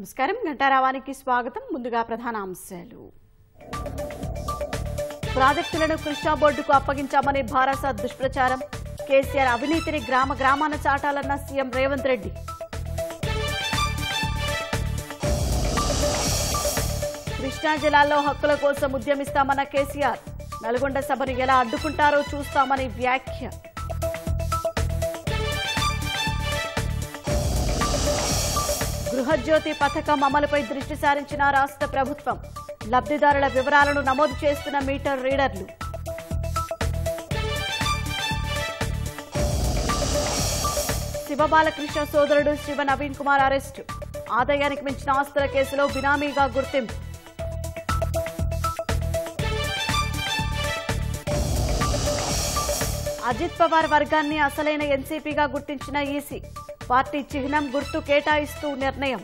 నమస్కారం గంటారావానికి స్వాగతం ముందుగా ప్రధాన అంశాలు ప్రాజెక్టులను కృష్ణా బోర్డుకు అప్పగించామని భారత దుష్ప్రచారం కేసీఆర్ అవినీతిని గ్రామ గ్రామాన చాటాలన్న సీఎం రేవంత్ రెడ్డి కృష్ణా జిల్లాలో హక్కుల కోసం ఉద్యమిస్తామన్న కేసీఆర్ నల్గొండ సభను ఎలా అడ్డుకుంటారో చూస్తామని వ్యాఖ్య గృహజ్యోతి పథకం అమలుపై దృష్టి సారించిన రాష్ట్ర ప్రభుత్వం లబ్ధిదారుల వివరాలను నమోదు చేస్తున్న మీటర్ రీడర్లు శివబాలకృష్ణ సోదరుడు శివ నవీన్ కుమార్ అరెస్టు ఆదాయానికి మించిన ఆస్తుల కేసులో బినామీగా గుర్తింపు అజిత్ పవార్ వర్గాన్ని అసలైన ఎన్సీపీగా గుర్తించిన ఈసీ పార్టీ చిహ్నం గుర్తు కేటాయిస్తూ నిర్ణయం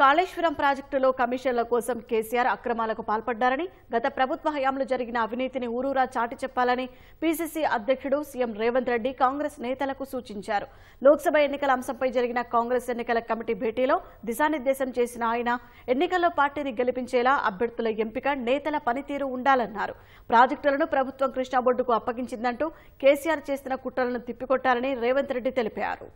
కాళేశ్వరం ప్రాజెక్టులో కమిషన్ల కోసం కేసీఆర్ అక్రమాలకు పాల్పడ్డారని గత ప్రభుత్వ హయాంలో జరిగిన అవినీతిని ఊరూరా చాటి చెప్పాలని పీసీసీ అధ్యక్షుడు సీఎం రేవంత్ రెడ్డి కాంగ్రెస్ నేతలకు సూచించారు లోక్సభ ఎన్నికల అంశంపై జరిగిన కాంగ్రెస్ ఎన్నికల కమిటీ భేటీలో దిశానిర్దేశం చేసిన ఆయన ఎన్నికల్లో పార్టీని గెలిపించేలా అభ్యర్థుల ఎంపిక నేతల పనితీరు ఉండాలన్నారు ప్రాజెక్టులను ప్రభుత్వం కృష్ణా బోర్డుకు అప్పగించిందంటూ కేసీఆర్ చేసిన కుట్రలను తిప్పికొట్టాలని రేవంత్ రెడ్డి తెలిపారు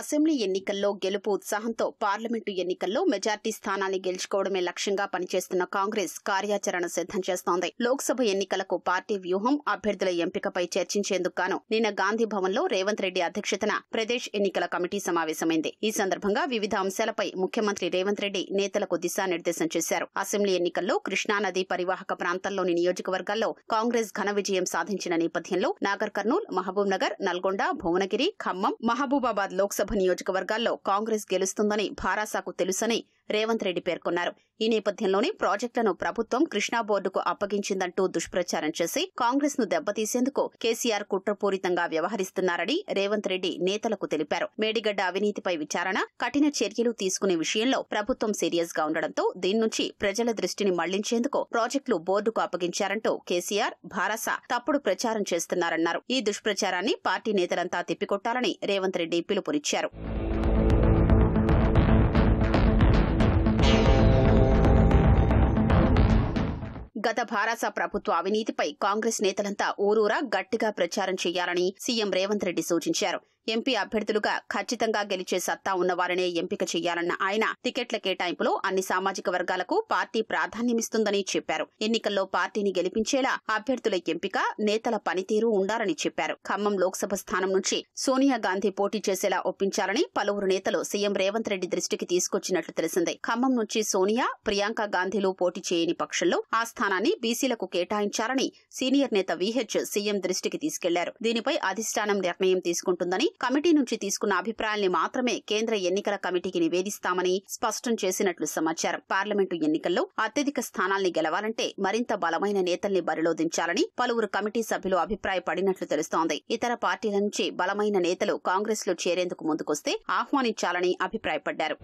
అసెంబ్లీ ఎన్నికల్లో గెలుపు ఉత్సాహంతో పార్లమెంటు ఎన్నికల్లో మెజార్టీ స్థానాన్ని గెలుచుకోవడమే లక్ష్యంగా పనిచేస్తున్న కాంగ్రెస్ కార్యాచరణ సిద్దం చేస్తోంది లోక్సభ ఎన్నికలకు పార్టీ వ్యూహం అభ్యర్థుల ఎంపికపై చర్చించేందుకు గాను నిన్న గాంధీ భవన్లో రేవంత్ రెడ్డి అధ్యక్షతన ప్రదేశ్ ఎన్నికల కమిటీ సమావేశమైంది ఈ సందర్భంగా వివిధ అంశాలపై ముఖ్యమంత్రి రేవంత్ రెడ్డి నేతలకు దిశానిర్దేశం చేశారు అసెంబ్లీ ఎన్నికల్లో కృష్ణానది పరివాహక ప్రాంతంలోని నియోజకవర్గాల్లో కాంగ్రెస్ ఘన విజయం సాధించిన నేపథ్యంలో నాగర్ కర్నూల్ మహబూబ్ నగర్ నల్గొండ భువనగిరి ఖమ్మం మహబూబాబాద్ లోక్సభ లోక్సభ నియోజకవర్గాల్లో కాంగ్రెస్ గెలుస్తుందని భారాసాకు తెలుసని రేవంత్ రెడ్డి పేర్కొన్నారు ఈ నేపథ్యంలోనే ప్రాజెక్టులను ప్రభుత్వం కృష్ణా బోర్డుకు అప్పగించిందంటూ దుష్ప్రచారం చేసి కాంగ్రెస్ ను దెబ్బతీసేందుకు కేసీఆర్ కుట్రపూరితంగా వ్యవహరిస్తున్నారని రేవంత్ రెడ్డి నేతలకు తెలిపారు మేడిగడ్డ అవినీతిపై విచారణ కఠిన చర్యలు తీసుకునే విషయంలో ప్రభుత్వం సీరియస్ గా ఉండడంతో దీని నుంచి ప్రజల దృష్టిని మళ్లించేందుకు ప్రాజెక్టులు బోర్డుకు అప్పగించారంటూ కేసీఆర్ భారస తప్పుడు ప్రచారం చేస్తున్నారన్నారు ఈ దుష్ప్రచారాన్ని పార్టీ నేతలంతా తిప్పికొట్టాలని రేవంత్ రెడ్డి పిలుపునిచ్చారు గత భారాస ప్రభుత్వ అవినీతిపై కాంగ్రెస్ నేతలంతా ఊరూరా గట్టిగా ప్రచారం చేయాలని సీఎం రేవంత్ రెడ్డి సూచించారు ఎంపీ అభ్యర్థులుగా ఖచ్చితంగా గెలిచే సత్తా ఉన్నవారనే ఎంపిక చేయాలన్న ఆయన టికెట్ల కేటాయింపులో అన్ని సామాజిక వర్గాలకు పార్టీ ప్రాధాన్యమిస్తుందని చెప్పారు ఎన్నికల్లో పార్టీని గెలిపించేలా అభ్యర్థుల ఎంపిక నేతల పనితీరు ఉండాలని చెప్పారు ఖమ్మం లోక్సభ స్థానం నుంచి సోనియా గాంధీ పోటీ చేసేలా ఒప్పించాలని పలువురు నేతలు సీఎం రేవంత్ రెడ్డి దృష్టికి తీసుకొచ్చినట్లు తెలిసింది ఖమ్మం నుంచి సోనియా ప్రియాంక గాంధీలు పోటీ చేయని పక్షంలో ఆ స్థానాన్ని బీసీలకు కేటాయించాలని సీనియర్ నేత విహెచ్ సీఎం దృష్టికి తీసుకెళ్లారు దీనిపై అధిష్టానం నిర్ణయం తీసుకుంటుందని కమిటీ నుంచి తీసుకున్న అభిప్రాయాల్ని మాత్రమే కేంద్ర ఎన్నికల కమిటీకి నివేదిస్తామని స్పష్టం చేసినట్లు సమాచారం పార్లమెంటు ఎన్నికల్లో అత్యధిక స్థానాల్ని గెలవాలంటే మరింత బలమైన నేతల్ని బరిలో దించాలని పలువురు కమిటీ సభ్యులు అభిప్రాయపడినట్లు తెలుస్తోంది ఇతర పార్టీల నుంచి బలమైన నేతలు కాంగ్రెస్ లో చేరేందుకు ముందుకొస్తే ఆహ్వానించాలని అభిప్రాయపడ్డారు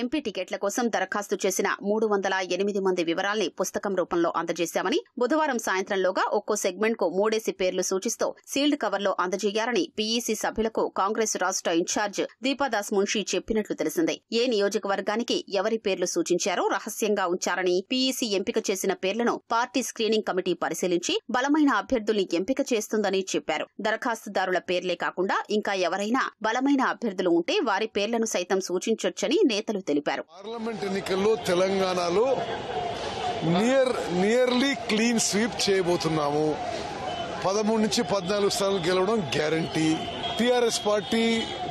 ఎంపీ టికెట్ల కోసం దరఖాస్తు చేసిన మూడు వందల ఎనిమిది మంది వివరాల్ని పుస్తకం రూపంలో అందజేశామని బుధవారం సాయంత్రంలోగా ఒక్కో సెగ్మెంట్ కు మూడేసి పేర్లు సూచిస్తూ సీల్డ్ కవర్లో అందజేయాలని పీఈసీ సభ్యులకు కాంగ్రెస్ రాష్ట ఇన్ఛార్జ్ దీపాదాస్ మున్షి చెప్పినట్లు తెలిసింది ఏ నియోజకవర్గానికి ఎవరి పేర్లు సూచించారో రహస్యంగా ఉంచారని పీఈసీ ఎంపిక చేసిన పేర్లను పార్టీ స్క్రీనింగ్ కమిటీ పరిశీలించి బలమైన అభ్యర్థుల్ని ఎంపిక చేస్తుందని చెప్పారు దరఖాస్తుదారుల పేర్లే కాకుండా ఇంకా ఎవరైనా బలమైన అభ్యర్థులు ఉంటే వారి పేర్లను సైతం సూచించొచ్చని నేతలు తెలిపారు పార్లమెంట్ ఎన్నికల్లో తెలంగాణలో నియర్ నియర్లీ క్లీన్ స్వీప్ చేయబోతున్నాము పదమూడు నుంచి పద్నాలుగు స్థానాలు గెలవడం guarantee TRS party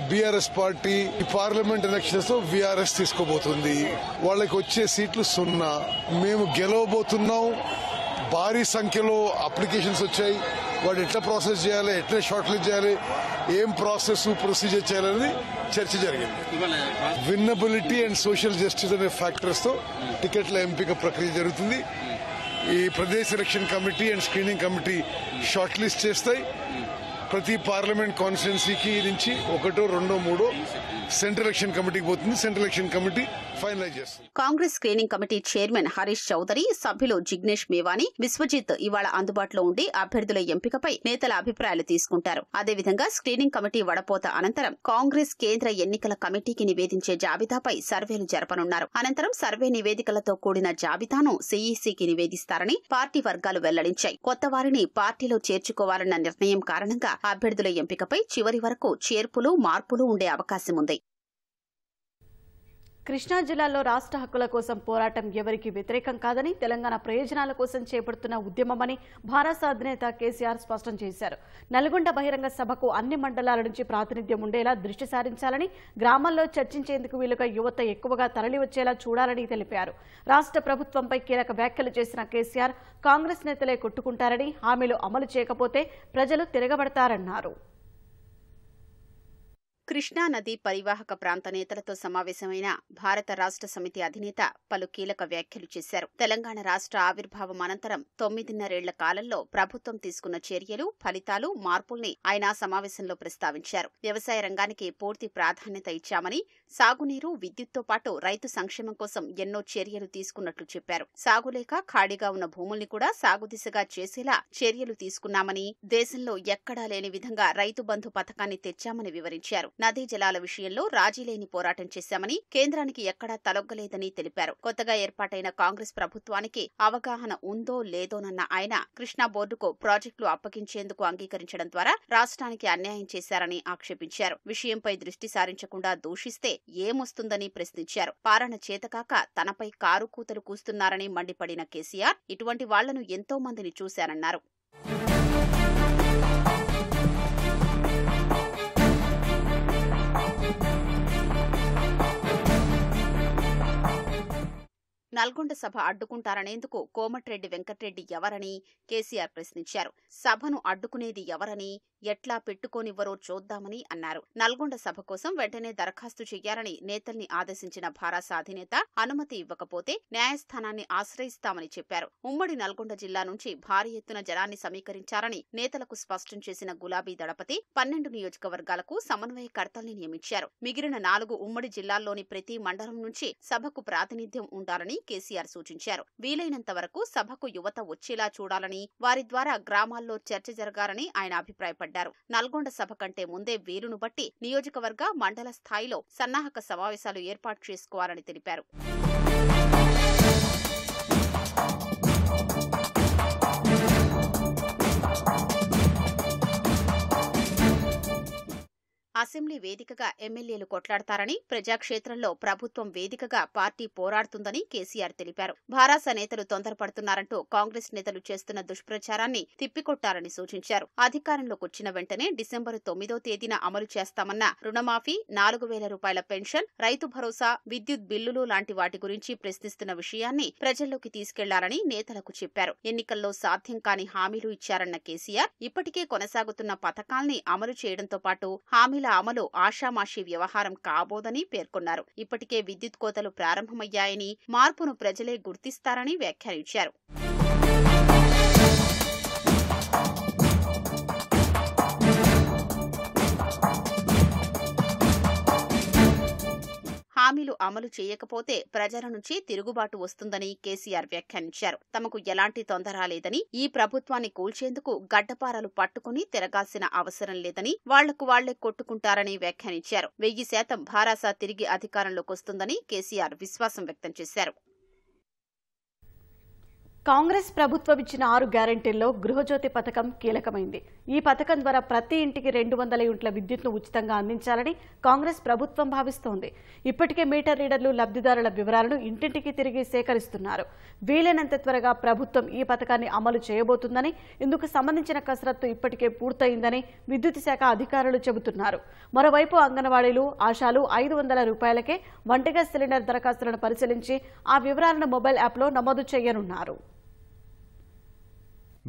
BRS party parliament elections లో వీఆర్ఎస్ తీసుకోబోతుంది వాళ్ళకి వచ్చే సీట్లు సున్నా మేము గెలవబోతున్నాం భారీ సంఖ్యలో అప్లికేషన్స్ వచ్చాయి వాడు ఎట్లా ప్రాసెస్ చేయాలి ఎట్లా షార్ట్ లిస్ట్ చేయాలి ఏం ప్రాసెస్ ప్రొసీజర్ చేయాలని చర్చ జరిగింది విన్నబిలిటీ అండ్ సోషల్ జస్టిస్ అనే తో టికెట్ల ఎంపిక ప్రక్రియ జరుగుతుంది ఈ Pradesh selection committee and screening committee short list చేస్తాయి ప్రతి పార్లమెంట్ కాన్స్టిట్యున్సీకి నుంచి ఒకటో రెండో మూడో సెంట్రల్ ఎలక్షన్ కమిటీకి పోతుంది central election committee Congress screening committee chairman Harish Chaudhary సభ్యులు జిగ్నేష్ మేవాని విశ్వజిత్ ఇవాళ అందుబాటులో ఉండి అభ్యర్థుల ఎంపికపై నేతల అభిప్రాయాలు తీసుకుంటారు అదేవిధంగా స్క్రీనింగ్ కమిటీ వడపోత అనంతరం కాంగ్రెస్ కేంద్ర ఎన్నికల కమిటీకి నివేదించే జాబితాపై సర్వేలు జరపనున్నారు అనంతరం సర్వే నివేదికలతో కూడిన జాబితాను సీఈసీకి నివేదిస్తారని పార్టీ వర్గాలు వెల్లడించాయి కొత్త వారిని పార్టీలో చేర్చుకోవాలన్న నిర్ణయం కారణంగా అభ్యర్థుల ఎంపికపై చివరి వరకు చేర్పులు మార్పులు ఉండే అవకాశం ఉంది కృష్ణా జిల్లాలో రాష్ట్ర హక్కుల కోసం పోరాటం ఎవరికి వ్యతిరేకం కాదని తెలంగాణ ప్రయోజనాల కోసం చేపడుతున్న ఉద్యమమని భారత అధినేత కేసీఆర్ స్పష్టం చేశారు నల్గొండ బహిరంగ సభకు అన్ని మండలాల నుంచి ప్రాతినిధ్యం ఉండేలా దృష్టి సారించాలని గ్రామాల్లో చర్చించేందుకు వీలుగా యువత ఎక్కువగా తరలివచ్చేలా చూడాలని తెలిపారు రాష్ట్ర ప్రభుత్వంపై కీలక వ్యాఖ్యలు చేసిన కేసీఆర్ కాంగ్రెస్ నేతలే కొట్టుకుంటారని హామీలు అమలు చేయకపోతే ప్రజలు తిరగబడతారన్నారు కృష్ణానది పరివాహక ప్రాంత నేతలతో సమావేశమైన భారత రాష్ట్ర సమితి అధినేత పలు కీలక వ్యాఖ్యలు చేశారు తెలంగాణ రాష్ట్ర ఆవిర్భావం అనంతరం తొమ్మిదిన్నరేళ్ల కాలంలో ప్రభుత్వం తీసుకున్న చర్యలు ఫలితాలు మార్పుల్ని ఆయన సమావేశంలో ప్రస్తావించారు వ్యవసాయ రంగానికి పూర్తి ప్రాధాన్యత ఇచ్చామని సాగునీరు విద్యుత్తో పాటు రైతు సంక్షేమం కోసం ఎన్నో చర్యలు తీసుకున్నట్లు చెప్పారు సాగులేక ఖాళీగా ఉన్న భూముల్ని కూడా సాగు దిశగా చేసేలా చర్యలు తీసుకున్నామని దేశంలో ఎక్కడా లేని విధంగా రైతు బంధు పథకాన్ని తెచ్చామని వివరించారు నదీ జలాల విషయంలో రాజీలేని పోరాటం చేశామని కేంద్రానికి ఎక్కడా తలొగ్గలేదని తెలిపారు కొత్తగా ఏర్పాటైన కాంగ్రెస్ ప్రభుత్వానికి అవగాహన ఉందో లేదోనన్న ఆయన కృష్ణా బోర్డుకు ప్రాజెక్టులు అప్పగించేందుకు అంగీకరించడం ద్వారా రాష్ట్రానికి అన్యాయం చేశారని ఆక్షేపించారు విషయంపై దృష్టి సారించకుండా దూషిస్తే ఏమొస్తుందని ప్రశ్నించారు పాలన చేతకాక తనపై కారు కూతలు కూస్తున్నారని మండిపడిన కేసీఆర్ ఇటువంటి వాళ్లను ఎంతో మందిని చూశానన్నారు నల్గొండ సభ అడ్డుకుంటారనేందుకు కోమటిరెడ్డి వెంకటరెడ్డి ఎవరని కేసీఆర్ ప్రశ్నించారు సభను అడ్డుకునేది ఎవరని ఎట్లా పెట్టుకోనివ్వరో చూద్దామని అన్నారు నల్గొండ సభ కోసం వెంటనే దరఖాస్తు చెయ్యాలని నేతల్ని ఆదేశించిన భారాస అధినేత అనుమతి ఇవ్వకపోతే న్యాయస్థానాన్ని ఆశ్రయిస్తామని చెప్పారు ఉమ్మడి నల్గొండ జిల్లా నుంచి భారీ ఎత్తున జనాన్ని సమీకరించారని నేతలకు స్పష్టం చేసిన గులాబీ దళపతి పన్నెండు నియోజకవర్గాలకు సమన్వయకర్తల్ని నియమించారు మిగిలిన నాలుగు ఉమ్మడి జిల్లాల్లోని ప్రతి మండలం నుంచి సభకు ప్రాతినిధ్యం ఉండాలని కేసీఆర్ సూచించారు వీలైనంత వరకు సభకు యువత వచ్చేలా చూడాలని వారి ద్వారా గ్రామాల్లో చర్చ జరగాలని ఆయన అభిప్రాయపడ్డారు నల్గొండ సభ కంటే ముందే వీలును బట్టి నియోజకవర్గ మండల స్థాయిలో సన్నాహక సమావేశాలు ఏర్పాటు చేసుకోవాలని తెలిపారు అసెంబ్లీ వేదికగా ఎమ్మెల్యేలు కొట్లాడతారని ప్రజాక్షేత్రంలో ప్రభుత్వం వేదికగా పార్టీ పోరాడుతుందని కేసీఆర్ తెలిపారు భారాస నేతలు తొందరపడుతున్నారంటూ కాంగ్రెస్ నేతలు చేస్తున్న దుష్ప్రచారాన్ని తిప్పికొట్టాలని సూచించారు అధికారంలోకి వచ్చిన వెంటనే డిసెంబర్ తొమ్మిదో తేదీన అమలు చేస్తామన్న రుణమాఫీ నాలుగు వేల రూపాయల పెన్షన్ రైతు భరోసా విద్యుత్ బిల్లులు లాంటి వాటి గురించి ప్రశ్నిస్తున్న విషయాన్ని ప్రజల్లోకి తీసుకెళ్లాలని నేతలకు చెప్పారు ఎన్నికల్లో సాధ్యం కాని హామీలు ఇచ్చారన్న కేసీఆర్ ఇప్పటికే కొనసాగుతున్న పథకాల్ని అమలు చేయడంతో పాటు హామీల అమలు ఆషామాషీ వ్యవహారం కాబోదని పేర్కొన్నారు ఇప్పటికే విద్యుత్ కోతలు ప్రారంభమయ్యాయని మార్పును ప్రజలే గుర్తిస్తారని వ్యాఖ్యానించారు హామీలు అమలు చేయకపోతే ప్రజల నుంచి తిరుగుబాటు వస్తుందని కేసీఆర్ వ్యాఖ్యానించారు తమకు ఎలాంటి తొందర లేదని ఈ ప్రభుత్వాన్ని కూల్చేందుకు గడ్డపారలు పట్టుకుని తిరగాల్సిన అవసరం లేదని వాళ్లకు వాళ్లే కొట్టుకుంటారని వ్యాఖ్యానించారు వెయ్యి శాతం భారాస తిరిగి అధికారంలోకి వస్తుందని కేసీఆర్ విశ్వాసం వ్యక్తం చేశారు కాంగ్రెస్ ప్రభుత్వం ఇచ్చిన ఆరు గ్యారంటీల్లో గృహజ్యోతి పథకం కీలకమైంది ఈ పథకం ద్వారా ప్రతి ఇంటికి రెండు వందల యూనిట్ల విద్యుత్ను ఉచితంగా అందించాలని కాంగ్రెస్ ప్రభుత్వం భావిస్తోంది ఇప్పటికే మీటర్ రీడర్లు లబ్దిదారుల వివరాలను ఇంటింటికి తిరిగి సేకరిస్తున్నారు వీలైనంత త్వరగా ప్రభుత్వం ఈ పథకాన్ని అమలు చేయబోతుందని ఇందుకు సంబంధించిన కసరత్తు ఇప్పటికే పూర్తయిందని విద్యుత్ శాఖ అధికారులు చెబుతున్నారు మరోవైపు అంగన్వాడీలు ఆశాలు ఐదు వందల రూపాయలకే వంటగ్యాస్ సిలిండర్ దరఖాస్తులను పరిశీలించి ఆ వివరాలను మొబైల్ యాప్లో నమోదు చేయనున్నారు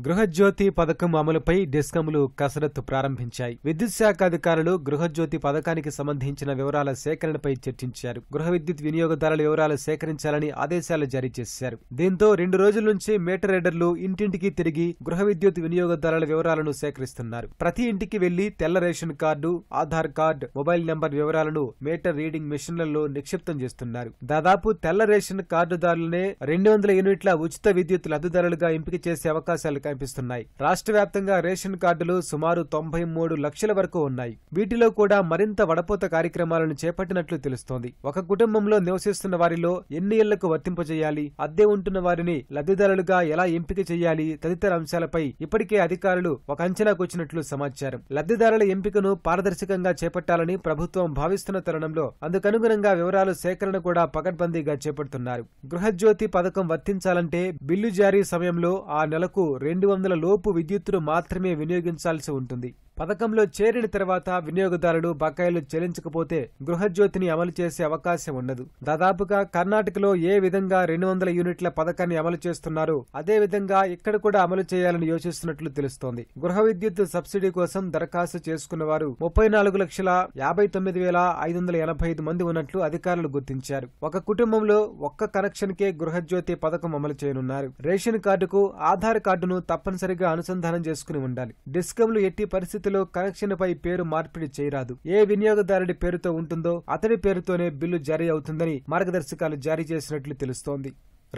గృహజ్యోతి పథకం అమలుపై డిస్కంలు కసరత్తు ప్రారంభించాయి విద్యుత్ శాఖ అధికారులు గృహజ్యోతి పథకానికి సంబంధించిన వివరాల సేకరణపై చర్చించారు గృహ విద్యుత్ వినియోగదారుల వివరాలు సేకరించాలని ఆదేశాలు జారీ చేశారు దీంతో రెండు రోజుల నుంచి మీటర్ రీడర్లు ఇంటింటికి తిరిగి గృహ విద్యుత్ వినియోగదారుల వివరాలను సేకరిస్తున్నారు ప్రతి ఇంటికి వెళ్లి తెల్ల ration card Aadhaar card mobile number వివరాలను మీటర్ రీడింగ్ మిషన్లలో నిక్షిప్తం చేస్తున్నారు దాదాపు తెల్ల రేషన్ కార్డుదారులనే రెండు వందల యూనిట్ల ఉచిత విద్యుత్ లబ్దిదారులుగా ఎంపిక చేసే అవకాశాలు సంఘాలు కనిపిస్తున్నాయి రాష్ట్ర వ్యాప్తంగా రేషన్ కార్డులు సుమారు తొంభై మూడు లక్షల వరకు ఉన్నాయి వీటిలో కూడా మరింత వడపోత కార్యక్రమాలను చేపట్టినట్లు తెలుస్తోంది ఒక కుటుంబంలో నివసిస్తున్న వారిలో ఎన్ని ఏళ్లకు వర్తింపజేయాలి అద్దె ఉంటున్న వారిని లబ్ధిదారులుగా ఎలా ఎంపిక చేయాలి తదితర అంశాలపై ఇప్పటికే అధికారులు ఒక అంచనాకొచ్చినట్లు సమాచారం లబ్ధిదారుల ఎంపికను పారదర్శకంగా చేపట్టాలని ప్రభుత్వం భావిస్తున్న తరుణంలో అందుకనుగుణంగా వివరాలు సేకరణ కూడా పకడ్బందీగా చేపడుతున్నారు గృహజ్యోతి పథకం వర్తించాలంటే బిల్లు జారీ సమయంలో ఆ నెలకు రెండు వందల లోపు విద్యుత్తును మాత్రమే వినియోగించాల్సి ఉంటుంది పథకంలో చేరిన తర్వాత వినియోగదారులు బకాయిలు చెల్లించకపోతే గృహజ్యోతిని అమలు చేసే అవకాశం ఉండదు దాదాపుగా కర్ణాటకలో ఏ విధంగా రెండు వందల యూనిట్ల పథకాన్ని అమలు చేస్తున్నారో అదే విధంగా ఇక్కడ కూడా అమలు చేయాలని యోచిస్తున్నట్లు తెలుస్తోంది గృహ విద్యుత్ సబ్సిడీ కోసం దరఖాస్తు చేసుకున్న వారు ముప్పై నాలుగు లక్షల యాభై తొమ్మిది వేల ఐదు వందల ఎనభై ఐదు మంది ఉన్నట్లు అధికారులు గుర్తించారు ఒక కుటుంబంలో ఒక్క కనెక్షన్కే గృహజ్యోతి పథకం అమలు చేయనున్నారు రేషన్ కార్డుకు ఆధార్ కార్డును తప్పనిసరిగా అనుసంధానం చేసుకుని ఉండాలి డిస్కంలు ఎట్టి పరిస్థితులు పద్ధతిలో కనెక్షన్పై పేరు మార్పిడి చేయరాదు ఏ వినియోగదారుడి పేరుతో ఉంటుందో అతడి పేరుతోనే బిల్లు జారీ అవుతుందని మార్గదర్శకాలు జారీ చేసినట్లు తెలుస్తోంది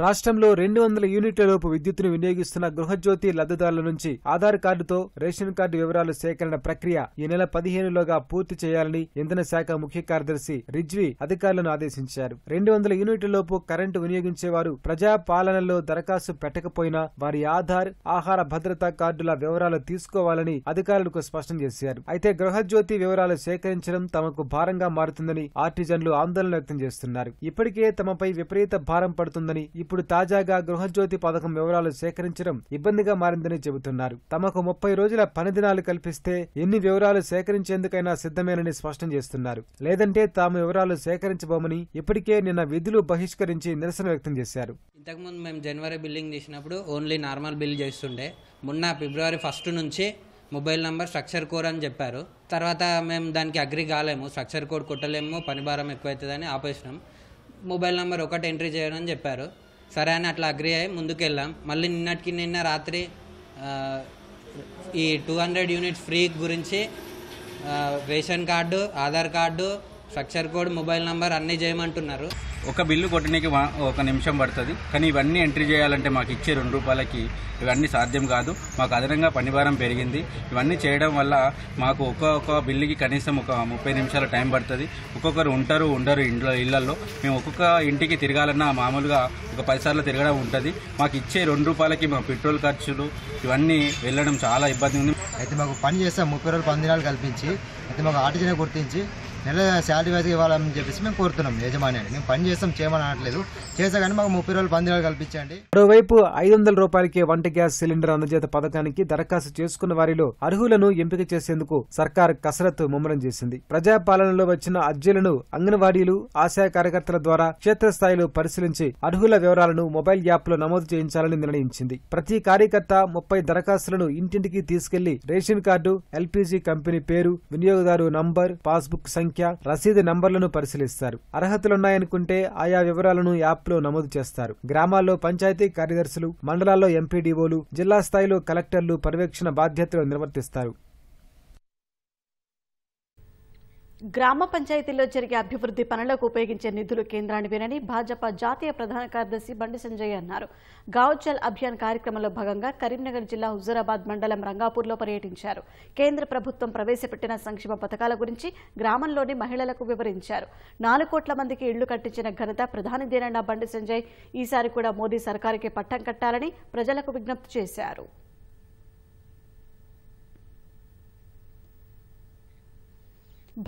రాష్ట్రంలో రెండు వందల లోపు విద్యుత్తును వినియోగిస్తున్న గృహజ్యోతి లబ్దిదారుల నుంచి ఆధార్ కార్డుతో రేషన్ కార్డు వివరాలు సేకరణ ప్రక్రియ ఈ నెల పదిహేనులోగా పూర్తి చేయాలని ఇంధన శాఖ ముఖ్య కార్యదర్శి రిజ్వి అధికారులను ఆదేశించారు రెండు వందల లోపు కరెంటు వినియోగించేవారు ప్రజా పాలనలో దరఖాస్తు పెట్టకపోయినా వారి ఆధార్ ఆహార భద్రతా కార్డుల వివరాలు తీసుకోవాలని అధికారులకు స్పష్టం చేశారు అయితే గృహజ్యోతి వివరాలు సేకరించడం తమకు భారంగా మారుతుందని ఆర్టిజన్లు ఆందోళన వ్యక్తం చేస్తున్నారు ఇప్పటికే తమపై విపరీత భారం పడుతుందని ఇప్పుడు తాజాగా గృహజ్యోతి పథకం వివరాలు సేకరించడం ఇబ్బందిగా మారిందని చెబుతున్నారు తమకు ముప్పై రోజుల పని దినాలు కల్పిస్తే ఎన్ని వివరాలు సేకరించేందుకైనా సిద్ధమేనని స్పష్టం చేస్తున్నారు లేదంటే తాము వివరాలు సేకరించబోమని ఇప్పటికే నిన్న విధులు బహిష్కరించి నిరసన వ్యక్తం చేశారు ఇంతకుముందు మేము జనవరి బిల్లింగ్ చేసినప్పుడు ఓన్లీ నార్మల్ బిల్ చేస్తుండే మొన్న ఫిబ్రవరి ఫస్ట్ నుంచి మొబైల్ నెంబర్ స్ట్రక్చర్ కోడ్ అని చెప్పారు తర్వాత మేము దానికి అగ్రి కాలేము స్ట్రక్చర్ కోడ్ కొట్టలేము పని భారం ఎక్కువైతుందని ఆపేసినాం మొబైల్ నెంబర్ ఒకటి ఎంట్రీ చేయడం చెప్పారు సరే అని అట్లా అగ్రి అయ్యి ముందుకెళ్ళాం మళ్ళీ నిన్నటికి నిన్న రాత్రి ఈ టూ హండ్రెడ్ యూనిట్స్ ఫ్రీ గురించి ration card Aadhaar card structure code mobile number అన్నీ చేయమంటున్నారు ఒక బిల్లు కొట్టడానికి ఒక నిమిషం పడుతుంది కానీ ఇవన్నీ ఎంట్రీ చేయాలంటే మాకు ఇచ్చే రెండు రూపాయలకి ఇవన్నీ సాధ్యం కాదు మాకు అదనంగా పనిభారం పెరిగింది ఇవన్నీ చేయడం వల్ల మాకు ఒక్కొక్క బిల్లుకి కనీసం ఒక ముప్పై నిమిషాల టైం పడుతుంది ఒక్కొక్కరు ఉంటారు ఉండరు ఇంట్లో ఇళ్లలో మేము ఒక్కొక్క ఇంటికి తిరగాలన్నా మామూలుగా ఒక పదిసార్లు తిరగడం ఉంటుంది మాకు ఇచ్చే రెండు రూపాయలకి మా పెట్రోల్ ఖర్చులు ఇవన్నీ వెళ్ళడం చాలా ఇబ్బంది ఉంది అయితే మాకు పని చేస్తాం ముప్పై రోజులు పని దినాలు కల్పించి అయితే మాకు ఆటజనే గుర్తించి నెల శాలరీ వైజ్గా ఇవ్వాలని చెప్పేసి మేము కోరుతున్నాం యజమాని మేము పని చేస్తాం చేయమని అనట్లేదు చేసా కానీ మాకు ముప్పై రోజులు రోజులు కల్పించండి మరోవైపు ఐదు వందల రూపాయలకి వంట గ్యాస్ సిలిండర్ అందజేత పథకానికి దరఖాస్తు చేసుకున్న వారిలో అర్హులను ఎంపిక చేసేందుకు సర్కార్ కసరత్తు ముమ్మరం చేసింది ప్రజా పాలనలో వచ్చిన అర్జీలను అంగన్వాడీలు ఆశా కార్యకర్తల ద్వారా క్షేత్రస్థాయిలో పరిశీలించి అర్హుల వివరాలను మొబైల్ యాప్ లో నమోదు చేయించాలని నిర్ణయించింది ప్రతి కార్యకర్త ముప్పై దరఖాస్తులను ఇంటింటికి తీసుకెళ్లి రేషన్ కార్డు ఎల్పీజీ కంపెనీ పేరు వినియోగదారు నంబర్ పాస్బుక్ సంఖ్య సంఖ్య రసీదు నంబర్లను పరిశీలిస్తారు అర్హతలున్నాయనుకుంటే ఆయా వివరాలను యాప్లో నమోదు చేస్తారు గ్రామాల్లో పంచాయతీ కార్యదర్శులు మండలాల్లో ఎంపీడీఓలు జిల్లా స్థాయిలో కలెక్టర్లు పర్యవేక్షణ బాధ్యతలు నిర్వర్తిస్తారు గ్రామ పంచాయతీల్లో జరిగే అభివృద్ధి పనులకు ఉపయోగించే నిధులు కేంద్రాన్ని వినని భాజపా జాతీయ ప్రధాన కార్యదర్శి బండి సంజయ్ అన్నారు గావచల్ అభియాన్ కార్యక్రమంలో భాగంగా కరీంనగర్ జిల్లా హుజూరాబాద్ మండలం రంగాపూర్లో పర్యటించారు కేంద్ర ప్రభుత్వం ప్రవేశపెట్టిన సంక్షేమ పథకాల గురించి గ్రామంలోని మహిళలకు వివరించారు నాలుగు కోట్ల మందికి ఇళ్లు కట్టించిన ఘనత ప్రధానిదేనన్న బండి సంజయ్ ఈసారి కూడా మోదీ సర్కారుకి పట్టం కట్టాలని ప్రజలకు విజ్ఞప్తి చేశారు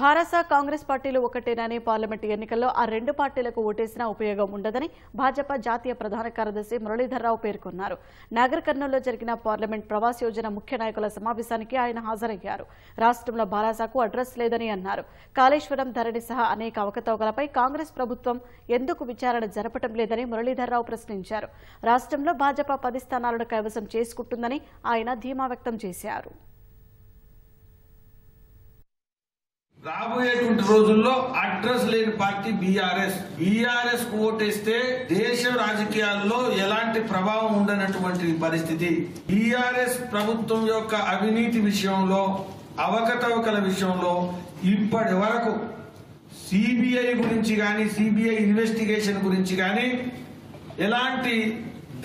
భారస కాంగ్రెస్ పార్టీలు ఒకటేనని పార్లమెంట్ ఎన్నికల్లో ఆ రెండు పార్టీలకు ఓటేసినా ఉపయోగం ఉండదని భాజపా జాతీయ ప్రధాన కార్యదర్శి మురళీధర్రావు పేర్కొన్నారు నాగర్ కర్నూలులో జరిగిన పార్లమెంట్ ప్రవాస్ యోజన ముఖ్య నాయకుల సమావేశానికి ఆయన హాజరయ్యారు రాష్ట్రంలో భారాసాకు అడ్రస్ లేదని అన్నారు కాళేశ్వరం ధరణి సహా అనేక అవకతవకలపై కాంగ్రెస్ ప్రభుత్వం ఎందుకు విచారణ జరపడం లేదని మురళీధర్రావు ప్రశ్నించారు రాష్ట్రంలో భాజపా పది స్థానాలను కైవసం చేసుకుంటుందని ఆయన ధీమా వ్యక్తం చేశారు రాబోయేటువంటి రోజుల్లో అడ్రస్ లేని పార్టీ బీఆర్ఎస్ బీఆర్ఎస్ ఓటేస్తే దేశ రాజకీయాల్లో ఎలాంటి ప్రభావం ఉండనటువంటి పరిస్థితి బీఆర్ఎస్ ప్రభుత్వం యొక్క అవినీతి విషయంలో అవకతవకల విషయంలో ఇప్పటి వరకు సిబిఐ గురించి కానీ సిబిఐ ఇన్వెస్టిగేషన్ గురించి కానీ ఎలాంటి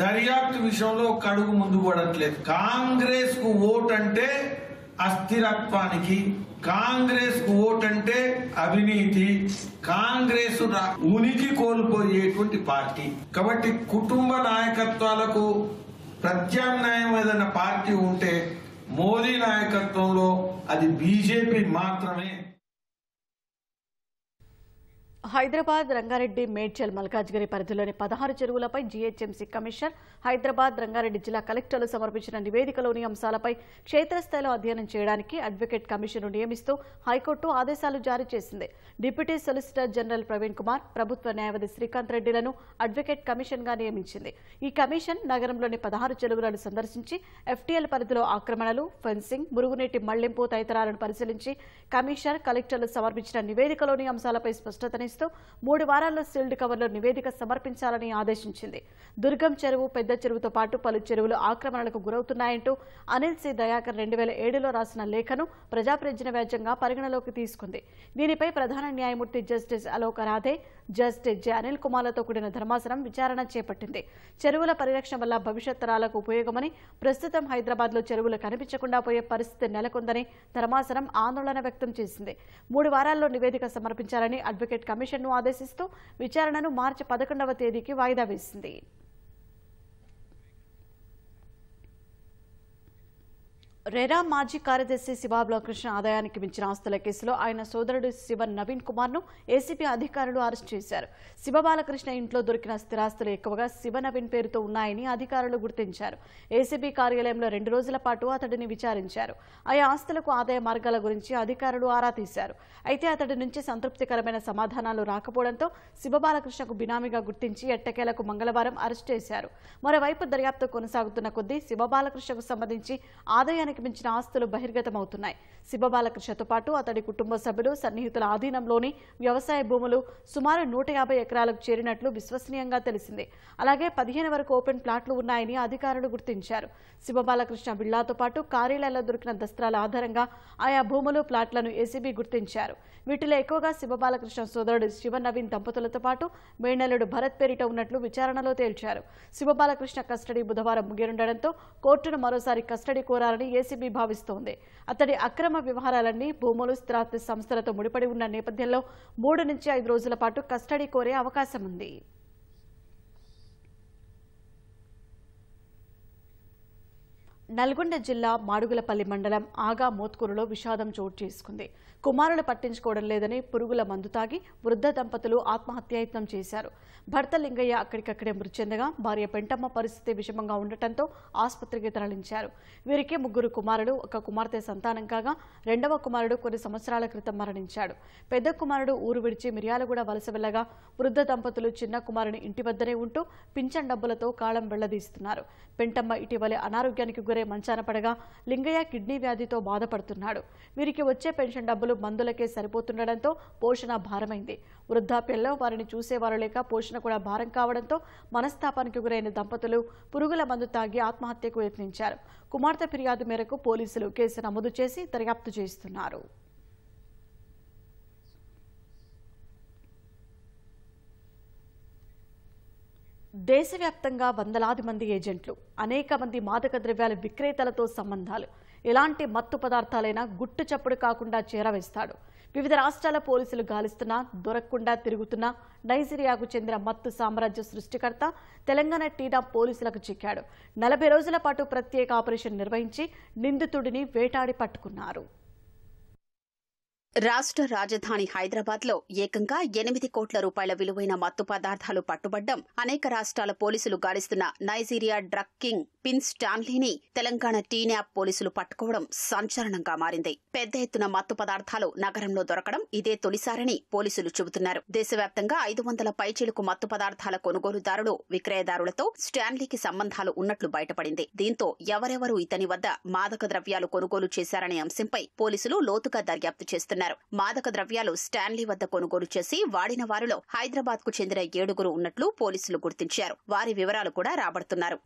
దర్యాప్తు విషయంలో కడుగు ముందు పడట్లేదు కాంగ్రెస్ కు ఓటంటే అంటే అస్థిరత్వానికి కాంగ్రెస్ ఓట్ అంటే అవినీతి కాంగ్రెస్ ఉనికి కోల్పోయేటువంటి పార్టీ కాబట్టి కుటుంబ నాయకత్వాలకు ప్రత్యామ్నాయం ఏదైనా పార్టీ ఉంటే మోదీ నాయకత్వంలో అది బీజేపీ మాత్రమే హైదరాబాద్ రంగారెడ్డి మేడ్చల్ మల్కాజ్గిరి పరిధిలోని పదహారు చెరువులపై జీహెచ్ఎంసీ కమిషనర్ హైదరాబాద్ రంగారెడ్డి జిల్లా కలెక్టర్లు సమర్పించిన నివేదికలోని అంశాలపై క్షేత్రస్థాయిలో అధ్యయనం చేయడానికి అడ్వకేట్ కమిషన్ను నియమిస్తూ హైకోర్టు ఆదేశాలు జారీ చేసింది deputy solicitor general Praveen Kumar ప్రభుత్వ న్యాయవాది శ్రీకాంత్ రెడ్డిలను అడ్వకేట్ కమిషన్గా నియమించింది ఈ కమిషన్ నగరంలోని పదహారు చెరువులను సందర్శించి ఎఫ్టీఎల్ పరిధిలో ఆక్రమణలు ఫెన్సింగ్ మురుగునీటి మళ్లింపు తదితరాలను పరిశీలించి కమిషనర్ కలెక్టర్లు సమర్పించిన నివేదికలోని అంశాలపై స్పష్టతనిస్తూ ఆదేశంతో మూడు వారాల్లో సీల్డ్ కవర్లో నివేదిక సమర్పించాలని ఆదేశించింది దుర్గం చెరువు పెద్ద చెరువుతో పాటు పలు చెరువులు ఆక్రమణలకు గురవుతున్నాయంటూ అనిల్ సి దయాకర్ రెండు వేల ఏడులో రాసిన లేఖను ప్రజాప్రజన వ్యాజ్యంగా పరిగణలోకి తీసుకుంది దీనిపై ప్రధాన న్యాయమూర్తి justice Alok Aradhe justice J Anil కుమార్లతో కూడిన ధర్మాసనం విచారణ చేపట్టింది చెరువుల పరిరక్షణ వల్ల భవిష్యత్ తరాలకు ఉపయోగమని ప్రస్తుతం హైదరాబాద్లో చెరువులు కనిపించకుండా పోయే పరిస్థితి నెలకొందని ధర్మాసనం ఆందోళన వ్యక్తం చేసింది మూడు వారాల్లో నివేదిక సమర్పించాలని అడ్వకేట్ కమిషన్ కమిషన్ను ఆదేశిస్తూ విచారణను మార్చి పదకొండవ తేదీకి వాయిదా వేసింది రెరా మాజీ కార్యదర్శి శివాబ్లాకృష్ణ ఆదాయానికి మించిన ఆస్తుల కేసులో ఆయన సోదరుడు శివ నవీన్ కుమార్ ను ఏసీపీ అధికారులు అరెస్ట్ చేశారు శివబాలకృష్ణ ఇంట్లో దొరికిన స్థిరాస్తులు ఎక్కువగా శివ నవీన్ పేరుతో ఉన్నాయని అధికారులు గుర్తించారు ఏసీపీ కార్యాలయంలో రెండు రోజుల పాటు అతడిని విచారించారు ఆయా ఆస్తులకు ఆదాయ మార్గాల గురించి అధికారులు ఆరా తీశారు అయితే అతడి నుంచి సంతృప్తికరమైన సమాధానాలు రాకపోవడంతో శివబాలకృష్ణకు బినామీగా గుర్తించి ఎట్టకేలకు మంగళవారం అరెస్ట్ చేశారు మరోవైపు దర్యాప్తు కొనసాగుతున్న కొద్దీ శివబాలకృష్ణకు సంబంధించి ఆదాయానికి మించిన ఆస్తులు బహిర్గతమవుతున్నాయి శివబాలకృష్ణతో పాటు అతడి కుటుంబ సభ్యులు సన్నిహితుల ఆధీనంలోని వ్యవసాయ భూములు సుమారు నూట ఎకరాలకు చేరినట్లు విశ్వసనీయంగా తెలిసింది అలాగే పదిహేను వరకు ఓపెన్ ప్లాట్లు ఉన్నాయని అధికారులు గుర్తించారు శివబాలకృష్ణ బిళ్లాతో పాటు కార్యాలయాల్లో దొరికిన దస్త్రాల ఆధారంగా ఆయా భూములు ప్లాట్లను ఏసీబీ గుర్తించారు వీటిలో ఎక్కువగా శివబాలకృష్ణ సోదరుడు శివనవీన్ దంపతులతో పాటు మేనల్లుడు భరత్ పేరిట ఉన్నట్లు విచారణలో తేల్చారు శివబాలకృష్ణ కస్టడీ బుధవారం ముగినుండడంతో కోర్టును మరోసారి కస్టడీ కోరాలని ఏసీ ఏసీబీ భావిస్తోంది అతడి అక్రమ వ్యవహారాలన్నీ భూములు స్థిరాస్తి సంస్థలతో ముడిపడి ఉన్న నేపథ్యంలో మూడు నుంచి ఐదు రోజుల పాటు కస్టడీ కోరే అవకాశం ఉంది నల్గొండ జిల్లా మాడుగులపల్లి మండలం ఆగా మోత్కూరులో విషాదం చోటు చేసుకుంది కుమారులు పట్టించుకోవడం లేదని పురుగుల మందు తాగి వృద్ధ దంపతులు ఆత్మహత్యాయత్నం చేశారు భర్త లింగయ్య అక్కడికక్కడే మృతి చెందగా భార్య పెంటమ్మ పరిస్థితి విషమంగా ఉండటంతో ఆసుపత్రికి తరలించారు వీరికి ముగ్గురు కుమారుడు ఒక కుమార్తె సంతానం కాగా రెండవ కుమారుడు కొన్ని సంవత్సరాల క్రితం మరణించాడు పెద్ద కుమారుడు ఊరు విడిచి మిర్యాలగూడ వలస వెళ్లగా వృద్ధ దంపతులు చిన్న కుమారుని ఇంటి వద్దనే ఉంటూ పింఛన్ డబ్బులతో కాలం వెళ్లదీస్తున్నారు పెంటమ్మ ఇటీవలే అనారోగ్యానికి గురై ఇద్దరే మంచాన పడగా లింగయ్య కిడ్నీ వ్యాధితో బాధపడుతున్నాడు వీరికి వచ్చే పెన్షన్ డబ్బులు మందులకే సరిపోతుండటంతో పోషణ భారమైంది వృద్ధాప్యంలో వారిని చూసేవారు లేక పోషణ కూడా భారం కావడంతో మనస్తాపానికి గురైన దంపతులు పురుగుల మందు తాగి ఆత్మహత్యకు యత్నించారు కుమార్తె ఫిర్యాదు మేరకు పోలీసులు కేసు నమోదు చేసి దర్యాప్తు చేస్తున్నారు దేశవ్యాప్తంగా వందలాది మంది ఏజెంట్లు అనేక మంది మాదక ద్రవ్యాల విక్రేతలతో సంబంధాలు ఎలాంటి మత్తు పదార్థాలైనా గుట్టు చప్పుడు కాకుండా చేరవేస్తాడు వివిధ రాష్ట్రాల పోలీసులు గాలిస్తున్నా దొరకకుండా తిరుగుతున్న నైజీరియాకు చెందిన మత్తు సామ్రాజ్య సృష్టికర్త తెలంగాణ టీడా పోలీసులకు చిక్కాడు నలభై రోజుల పాటు ప్రత్యేక ఆపరేషన్ నిర్వహించి నిందితుడిని వేటాడి పట్టుకున్నారు రాష్ట్ర రాజధాని హైదరాబాద్ లో ఏకంగా ఎనిమిది కోట్ల రూపాయల విలువైన మత్తు పదార్థాలు పట్టుబడ్డం అనేక రాష్ట్రాల పోలీసులు గాలిస్తున్న నైజీరియా డ్రగ్ కింగ్ పిన్ స్టాన్లీని తెలంగాణ టీన్యాప్ పోలీసులు పట్టుకోవడం సంచలనంగా మారింది పెద్ద ఎత్తున మత్తు పదార్థాలు నగరంలో దొరకడం ఇదే తొలిసారని పోలీసులు చెబుతున్నారు దేశవ్యాప్తంగా ఐదు వందల పైచీలకు మత్తు పదార్థాల కొనుగోలుదారులు విక్రయదారులతో స్టాన్లీకి సంబంధాలు ఉన్నట్లు బయటపడింది దీంతో ఎవరెవరు ఇతని వద్ద మాదక ద్రవ్యాలు కొనుగోలు చేశారనే అంశంపై పోలీసులు లోతుగా దర్యాప్తు చేస్తున్నారు మాదక ద్రవ్యాలు స్టాన్లీ వద్ద కొనుగోలు చేసి వాడిన వారిలో హైదరాబాద్ కు చెందిన ఏడుగురు ఉన్నట్లు పోలీసులు గుర్తించారు వారి వివరాలు కూడా రాబడుతున్నారు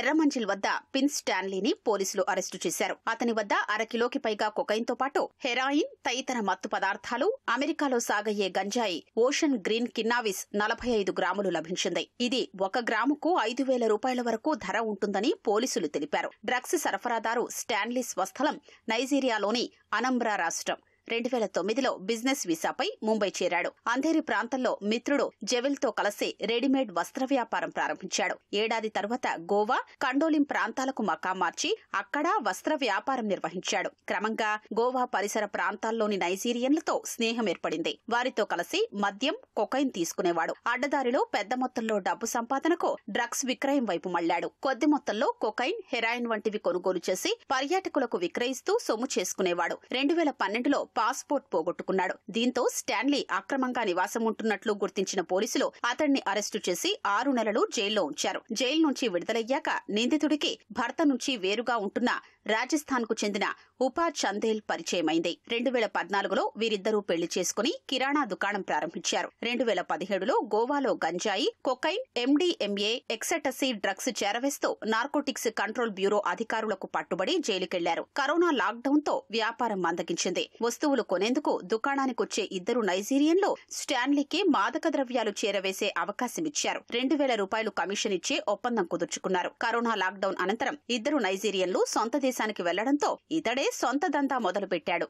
ఎర్రమంచిల్ వద్ద పిన్ స్టాన్లీని పోలీసులు అరెస్టు చేశారు అతని వద్ద అరకిలోకి పైగా తో పాటు హెరాయిన్ తదితర మత్తు పదార్థాలు అమెరికాలో సాగయ్యే గంజాయి ఓషన్ గ్రీన్ కిన్నావిస్ నలభై ఐదు గ్రాములు లభించింది ఇది ఒక గ్రాముకు ఐదు వేల రూపాయల వరకు ధర ఉంటుందని పోలీసులు తెలిపారు డ్రగ్స్ సరఫరాదారు స్టాన్లీ స్వస్థలం నైజీరియాలోని అనంబ్రా రాష్ట్రం రెండు వేల తొమ్మిదిలో బిజినెస్ వీసాపై ముంబై చేరాడు అంధేరి ప్రాంతంలో మిత్రుడు జెవిల్తో కలిసి రెడీమేడ్ వస్త్ర వ్యాపారం ప్రారంభించాడు ఏడాది తరువాత గోవా కండోలిం ప్రాంతాలకు మకా మార్చి అక్కడ వస్త్ర వ్యాపారం నిర్వహించాడు క్రమంగా గోవా పరిసర ప్రాంతాల్లోని నైజీరియన్లతో స్నేహం ఏర్పడింది వారితో కలిసి మద్యం కొకైన్ తీసుకునేవాడు అడ్డదారిలో పెద్ద మొత్తంలో డబ్బు సంపాదనకు డ్రగ్స్ విక్రయం వైపు మళ్లాడు కొద్ది మొత్తంలో కొకైన్ హెరాయిన్ వంటివి కొనుగోలు చేసి పర్యాటకులకు విక్రయిస్తూ సొమ్ము చేసుకునేవాడు రెండు వేల పన్నెండులో పాస్పోర్ట్ పోగొట్టుకున్నాడు దీంతో స్టాన్లీ అక్రమంగా నివాసం ఉంటున్నట్లు గుర్తించిన పోలీసులు అతడిని అరెస్టు చేసి ఆరు నెలలు జైల్లో ఉంచారు జైలు నుంచి విడుదలయ్యాక నిందితుడికి భర్త నుంచి వేరుగా ఉంటున్న రాజస్థాన్ కు చెందిన ఉపా చందేల్ పరిచయమైంది రెండు వేల పద్నాలుగులో వీరిద్దరూ పెళ్లి చేసుకుని కిరాణా దుకాణం ప్రారంభించారు రెండు వేల పదిహేడులో గోవాలో గంజాయి కొకైన్ ఎండీఎంఏ ఎక్సెటసీ డ్రగ్స్ చేరవేస్తూ నార్కోటిక్స్ కంట్రోల్ బ్యూరో అధికారులకు పట్టుబడి జైలుకెళ్లారు కరోనా లాక్డౌన్తో వ్యాపారం మందగించింది వస్తువులు కొనేందుకు దుకాణానికొచ్చే ఇద్దరు నైజీరియన్లు స్టాన్లీకి మాదక ద్రవ్యాలు చేరవేసే అవకాశమిచ్చారు రెండు వేల రూపాయలు కమిషన్ ఇచ్చే ఒప్పందం కుదుర్చుకున్నారు కరోనా లాక్డౌన్ అనంతరం ఇద్దరు నైజీరియన్లు సొంత ప్రదేశానికి వెళ్లడంతో ఇతడే సొంత దంతా మొదలుపెట్టాడు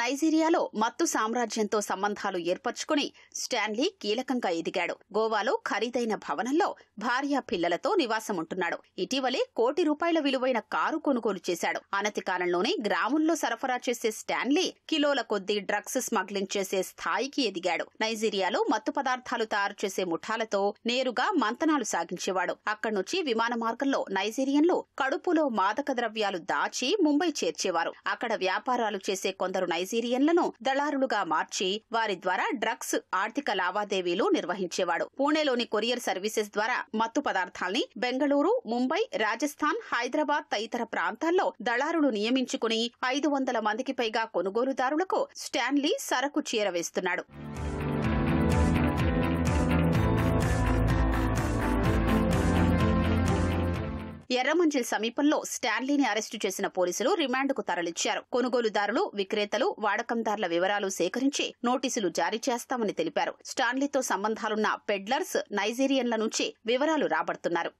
నైజీరియాలో మత్తు సామ్రాజ్యంతో సంబంధాలు ఏర్పరచుకుని స్టాన్లీ కీలకంగా ఎదిగాడు గోవాలో ఖరీదైన భవనంలో భార్య పిల్లలతో నివాసముంటున్నాడు ఇటీవలే కోటి రూపాయల విలువైన కారు కొనుగోలు చేశాడు అనతి కాలంలోనే గ్రాముల్లో సరఫరా చేసే స్టాన్లీ కిలోల కొద్దీ డ్రగ్స్ స్మగ్లింగ్ చేసే స్థాయికి ఎదిగాడు నైజీరియాలో మత్తు పదార్థాలు తయారు చేసే ముఠాలతో నేరుగా మంతనాలు సాగించేవాడు అక్కడి నుంచి విమాన మార్గంలో నైజీరియన్లు కడుపులో మాదక ద్రవ్యాలు దాచి ముంబై చేర్చేవారు అక్కడ వ్యాపారాలు చేసే కొందరు నైజీరియన్లను దళారులుగా మార్చి వారి ద్వారా డ్రగ్స్ ఆర్థిక లావాదేవీలు నిర్వహించేవాడు పూణేలోని కొరియర్ సర్వీసెస్ ద్వారా మత్తు పదార్థాల్ని బెంగళూరు ముంబై రాజస్థాన్ హైదరాబాద్ తదితర ప్రాంతాల్లో దళారులు నియమించుకుని ఐదు వందల మందికి పైగా కొనుగోలుదారులకు స్టాన్లీ సరకు చేరవేస్తున్నాడు ఎర్రమంజిల్ సమీపంలో స్టాన్లీని అరెస్టు చేసిన పోలీసులు రిమాండ్కు తరలిచ్చారు కొనుగోలుదారులు విక్రేతలు వాడకందారుల వివరాలు సేకరించి నోటీసులు జారీ చేస్తామని తెలిపారు స్టాన్లీతో సంబంధాలున్న పెడ్లర్స్ నైజీరియన్ల నుంచి వివరాలు రాబడుతున్నారు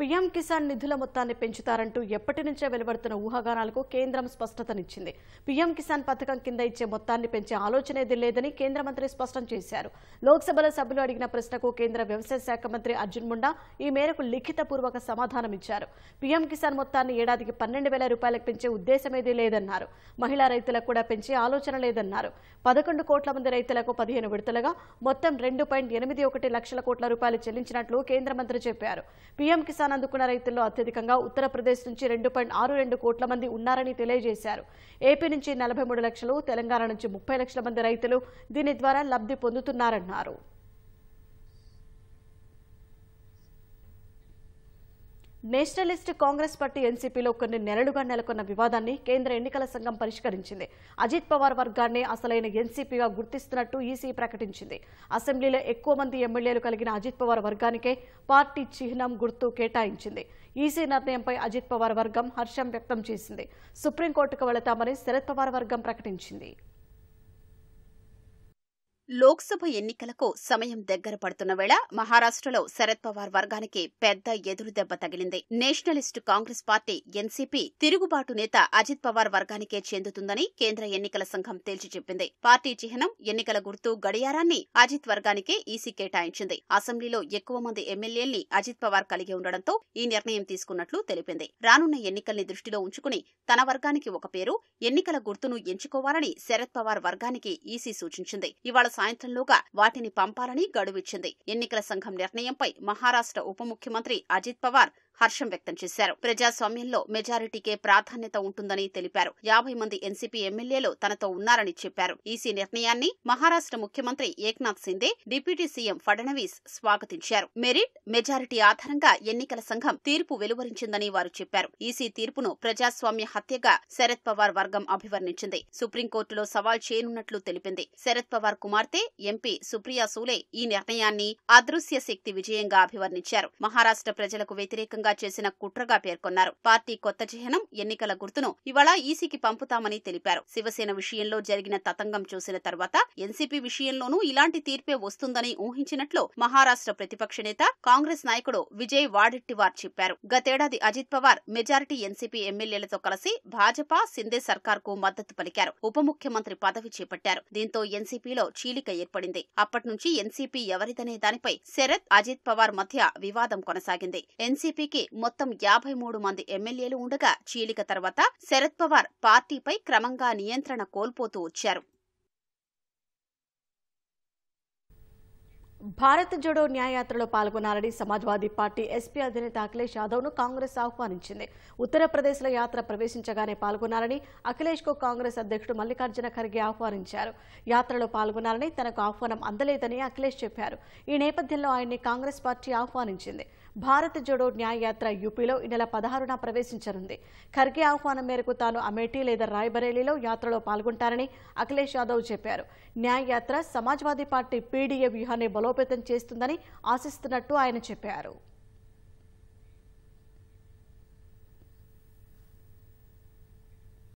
పీఎం కిసాన్ నిధుల మొత్తాన్ని పెంచుతారంటూ ఎప్పటి నుంచే వెలువడుతున్న ఊహాగానాలకు కేంద్రం స్పష్టతనిచ్చింది పీఎం కిసాన్ పథకం కింద ఇచ్చే మొత్తాన్ని పెంచే ఆలోచన లేదని కేంద్ర మంత్రి స్పష్టం చేశారు లోక్సభలో సభ్యులు అడిగిన ప్రశ్నకు కేంద్ర వ్యవసాయ శాఖ మంత్రి అర్జున్ ముండా ఈ మేరకు లిఖితపూర్వక సమాధానం ఇచ్చారు పీఎం కిసాన్ మొత్తాన్ని ఏడాదికి పన్నెండు వేల రూపాయలకు పెంచే ఉద్దేశమేది లేదన్నారు మహిళా రైతులకు కూడా పెంచే ఆలోచన లేదన్నారు పదకొండు కోట్ల మంది రైతులకు పదిహేను విడతలుగా మొత్తం రెండు లక్షల కోట్ల రూపాయలు చెల్లించినట్లు కేంద్ర మంత్రి చెప్పారు పీఎం కిసాన్ కిసాన్ అందుకున్న రైతుల్లో అత్యధికంగా ఉత్తరప్రదేశ్ నుంచి రెండు కోట్ల మంది ఉన్నారని తెలియజేశారు ఏపీ నుంచి నలభై లక్షలు తెలంగాణ నుంచి ముప్పై లక్షల మంది రైతులు దీని ద్వారా లబ్ధి పొందుతున్నారన్నారు నేషనలిస్ట్ కాంగ్రెస్ పార్టీ ఎన్సీపీలో కొన్ని నెలలుగా నెలకొన్న వివాదాన్ని కేంద్ర ఎన్నికల సంఘం పరిష్కరించింది అజిత్ పవార్ వర్గాన్ని అసలైన ఎన్సీపీగా గుర్తిస్తున్నట్టు ఈసీ ప్రకటించింది అసెంబ్లీలో ఎక్కువ మంది ఎమ్మెల్యేలు కలిగిన అజిత్ పవార్ వర్గానికే పార్టీ చిహ్నం గుర్తు కేటాయించింది ఈసీ నిర్ణయంపై అజిత్ పవార్ వర్గం హర్షం వ్యక్తం చేసింది సుప్రీంకోర్టుకు వెళతామని శరద్ పవార్ వర్గం ప్రకటించింది లోక్సభ ఎన్నికలకు సమయం దగ్గర పడుతున్న వేళ మహారాష్ట్రలో శరద్ పవార్ వర్గానికి పెద్ద ఎదురుదెబ్బ తగిలింది నేషనలిస్టు కాంగ్రెస్ పార్టీ ఎన్సీపీ తిరుగుబాటు నేత అజిత్ పవార్ వర్గానికే చెందుతుందని కేంద్ర ఎన్నికల సంఘం తేల్చి చెప్పింది పార్టీ చిహ్నం ఎన్నికల గుర్తు గడియారాన్ని అజిత్ వర్గానికే ఈసీ కేటాయించింది అసెంబ్లీలో ఎక్కువ మంది ఎమ్మెల్యేల్ని అజిత్ పవార్ కలిగి ఉండడంతో ఈ నిర్ణయం తీసుకున్నట్లు తెలిపింది రానున్న ఎన్నికల్ని దృష్టిలో ఉంచుకుని తన వర్గానికి ఒక పేరు ఎన్నికల గుర్తును ఎంచుకోవాలని శరద్ పవార్ వర్గానికి ఈసీ సూచించింది ఇవాళ సాయంత్రంలోగా వాటిని పంపాలని గడువిచ్చింది ఎన్నికల సంఘం నిర్ణయంపై మహారాష్ట్ర ఉప ముఖ్యమంత్రి అజిత్ పవార్ హర్షం వ్యక్తం చేశారు ప్రజాస్వామ్యంలో మెజారిటీకే ప్రాధాన్యత ఉంటుందని తెలిపారు యాభై మంది ఎన్సీపీ ఎమ్మెల్యేలు తనతో ఉన్నారని చెప్పారు ఈసీ నిర్ణయాన్ని మహారాష్ట్ర ముఖ్యమంత్రి ఏక్నాథ్ సిందే డిప్యూటీ సీఎం ఫడ్నవీస్ స్వాగతించారు మెరిట్ మెజారిటీ ఆధారంగా ఎన్నికల సంఘం తీర్పు వెలువరించిందని వారు చెప్పారు ఈసీ తీర్పును ప్రజాస్వామ్య హత్యగా శరద్ పవార్ వర్గం అభివర్ణించింది సుప్రీంకోర్టులో సవాల్ చేయనున్నట్లు తెలిపింది శరద్ పవార్ కుమార్తె ఎంపీ సుప్రియా సూలే ఈ నిర్ణయాన్ని అదృశ్య శక్తి విజయంగా అభివర్ణించారు మహారాష్ట్ర ప్రజలకు వ్యతిరేకంగా లక్ష్యంగా చేసిన కుట్రగా పేర్కొన్నారు పార్టీ కొత్త చిహ్నం ఎన్నికల గుర్తును ఇవాళ ఈసీకి పంపుతామని తెలిపారు శివసేన విషయంలో జరిగిన తతంగం చూసిన తర్వాత ఎన్సీపీ విషయంలోనూ ఇలాంటి తీర్పే వస్తుందని ఊహించినట్లు మహారాష్ట్ర ప్రతిపక్ష నేత కాంగ్రెస్ నాయకుడు విజయ్ వాడెట్టివార్ చెప్పారు గతేడాది అజిత్ పవార్ మెజారిటీ ఎన్సీపీ ఎమ్మెల్యేలతో కలిసి భాజపా సిందే సర్కార్ కు మద్దతు పలికారు ఉప ముఖ్యమంత్రి పదవి చేపట్టారు దీంతో ఎన్సీపీలో చీలిక ఏర్పడింది అప్పటి నుంచి ఎన్సీపీ ఎవరిదనే దానిపై శరద్ అజిత్ పవార్ మధ్య వివాదం కొనసాగింది ఎన్సీపీకి పార్టీకి మొత్తం యాభై మూడు మంది ఎమ్మెల్యేలు ఉండగా చీలిక తర్వాత శరద్ పవార్ పార్టీపై క్రమంగా నియంత్రణ కోల్పోతూ వచ్చారు భారత్ జోడో న్యాయయాత్రలో పాల్గొనాలని సమాజ్వాదీ పార్టీ ఎస్పీ అధినేత అఖిలేష్ యాదవ్ను కాంగ్రెస్ ఆహ్వానించింది ఉత్తరప్రదేశ్లో యాత్ర ప్రవేశించగానే పాల్గొనాలని అఖిలేష్కు కాంగ్రెస్ అధ్యక్షుడు మల్లికార్జున ఖర్గే ఆహ్వానించారు యాత్రలో పాల్గొనాలని తనకు ఆహ్వానం అందలేదని అఖిలేష్ చెప్పారు ఈ నేపథ్యంలో ఆయన్ని కాంగ్రెస్ పార్టీ ఆహ్వానించింది భారత్ జోడో న్యాయయాత్ర యూపీలో ఈ నెల పదహారున ప్రవేశించనుంది ఖర్గే ఆహ్వానం మేరకు తాను అమేఠీ లేదా రాయ్బరేలీలో యాత్రలో పాల్గొంటారని అఖిలేష్ యాదవ్ చెప్పారు న్యాయయాత్ర సమాజ్వాదీ పార్టీ పీడీఏ వ్యూహాన్ని బలోపేతం చేస్తుందని ఆశిస్తున్నట్టు ఆయన చెప్పారు